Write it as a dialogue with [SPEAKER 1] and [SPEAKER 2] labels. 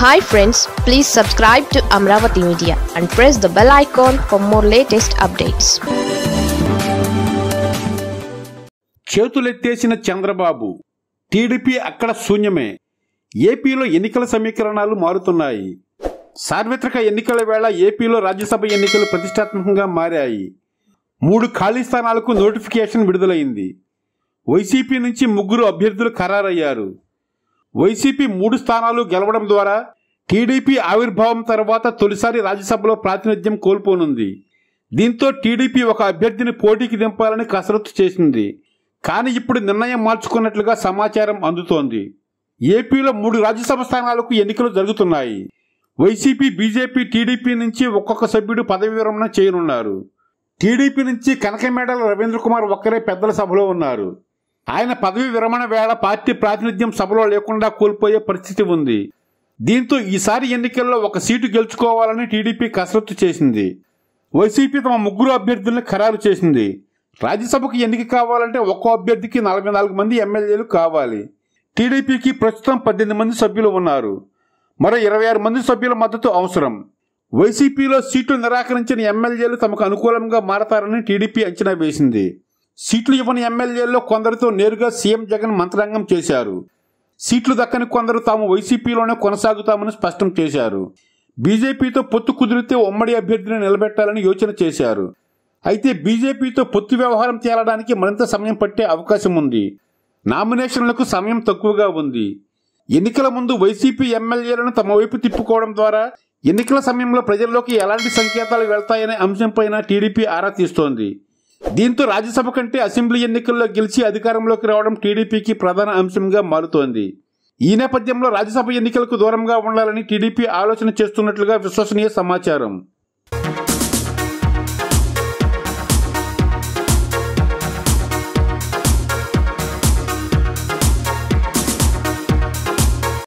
[SPEAKER 1] hi friends please subscribe to Amaravati media and press the bell icon for more latest updates చేతులెత్తేసిన చంద్రబాబు టీడీపీ అక్కడ శూన్యమే ఏపీలో ఎన్నికల సమీకరణాలు మారుతున్నాయి సార్వత్రిక ఎన్నికల వేళ ఏపీలో రాజ్యసభ ఎన్నికలు ప్రతిష్టాత్మకంగా మారాయి మూడు ఖాళీ స్థానాలకు నోటిఫికేషన్ విడుదలైంది వైసీపీ నుంచి ముగ్గురు అభ్యర్థులు ఖరారయ్యారు వైసీపీ మూడు స్థానాలు గెలవడం ద్వారా టీడీపీ ఆవిర్భావం తర్వాత తొలిసారి రాజ్యసభలో ప్రాతినిధ్యం కోల్పోనుంది దీంతో టీడీపీ ఒక అభ్యర్థిని పోటీకి దింపాలని కసరత్తు చేసింది కానీ ఇప్పుడు నిర్ణయం మార్చుకున్నట్లుగా సమాచారం అందుతోంది ఏపీలో మూడు రాజ్యసభ స్థానాలకు ఎన్నికలు జరుగుతున్నాయి వైసీపీ బీజేపీ టీడీపీ నుంచి ఒక్కొక్క సభ్యుడు పదవి విరమణ చేయనున్నారు టీడీపీ నుంచి కనకమేడల రవీంద్ర కుమార్ ఒక్కరే పెద్దల సభలో ఉన్నారు ఆయన పదవి విరమణ వేళ పార్టీ ప్రాతినిధ్యం సభలో లేకుండా కోల్పోయే పరిస్థితి ఉంది దీంతో ఈసారి ఎన్నికల్లో ఒక సీటు గెలుచుకోవాలని టీడీపీ కసరత్తు చేసింది వైసీపీ తమ ముగ్గురు అభ్యర్థులను ఖరారు చేసింది రాజ్యసభకు ఎన్నిక కావాలంటే ఒక్కో అభ్యర్థికి నలభై నాలుగు మంది ఎమ్మెల్యేలు కావాలి టీడీపీకి ప్రస్తుతం పద్దెనిమిది మంది సభ్యులు ఉన్నారు మరో ఇరవై ఆరు మంది సభ్యుల మద్దతు అవసరం వైసీపీలో సీట్లు నిరాకరించిన ఎమ్మెల్యేలు తమకు అనుకూలంగా మారతారని టీడీపీ అంచనా వేసింది సీట్లు ఇవ్వని ఎమ్మెల్యేల్లో కొందరితో నేరుగా సీఎం జగన్ మంత్రాంగం చేశారు సీట్లు దక్కని కొందరు తాము వైసీపీలోనే కొనసాగుతామని స్పష్టం చేశారు బీజేపీతో పొత్తు కుదిరితే ఉమ్మడి అభ్యర్థిని నిలబెట్టాలని యోచన చేశారు అయితే బీజేపీతో పొత్తు వ్యవహారం తేలడానికి మరింత సమయం పట్టే అవకాశం ఉంది నామినేషన్లకు సమయం తక్కువగా ఉంది ఎన్నికల ముందు వైసీపీ ఎమ్మెల్యేలను తమ వైపు తిప్పుకోవడం ద్వారా ఎన్నికల సమయంలో ప్రజల్లోకి ఎలాంటి సంకేతాలు వెళ్తాయనే అంశంపైన టీడీపీ ఆరా తీస్తోంది దీంతో రాజ్యసభ కంటే అసెంబ్లీ ఎన్నికల్లో గెలిచి అధికారంలోకి రావడం టీడీపీకి ప్రధాన అంశంగా మారుతోంది ఈ నేపథ్యంలో రాజ్యసభ ఎన్నికలకు దూరంగా ఉండాలని టీడీపీ ఆలోచన చేస్తున్నట్లుగా విశ్వసనీయ సమాచారం